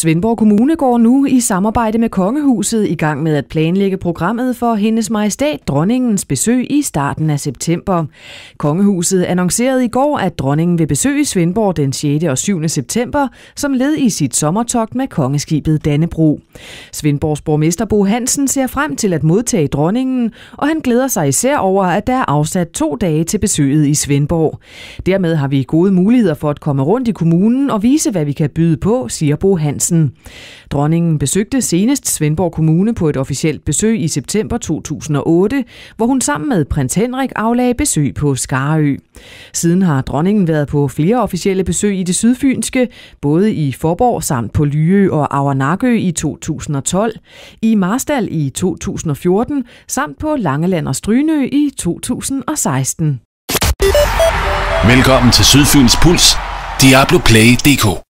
Svendborg Kommune går nu i samarbejde med Kongehuset i gang med at planlægge programmet for hendes majestæt dronningens besøg i starten af september. Kongehuset annoncerede i går, at dronningen vil besøge Svendborg den 6. og 7. september som led i sit sommertogt med kongeskibet Dannebro. Svendborgs borgmester Bo Hansen ser frem til at modtage dronningen, og han glæder sig især over, at der er afsat to dage til besøget i Svendborg. Dermed har vi gode muligheder for at komme rundt i kommunen og vise, hvad vi kan byde på, siger Bo Hansen. Hansen. Dronningen besøgte senest Svendborg Kommune på et officielt besøg i september 2008, hvor hun sammen med prins Henrik aflagde besøg på Skarø. Siden har dronningen været på flere officielle besøg i det sydfynske, både i Forborg samt på Lyø og Auernakø i 2012, i Marstal i 2014 samt på Langeland og Strynø i 2016. Velkommen til Sydfyns Puls, Diablo Play DK.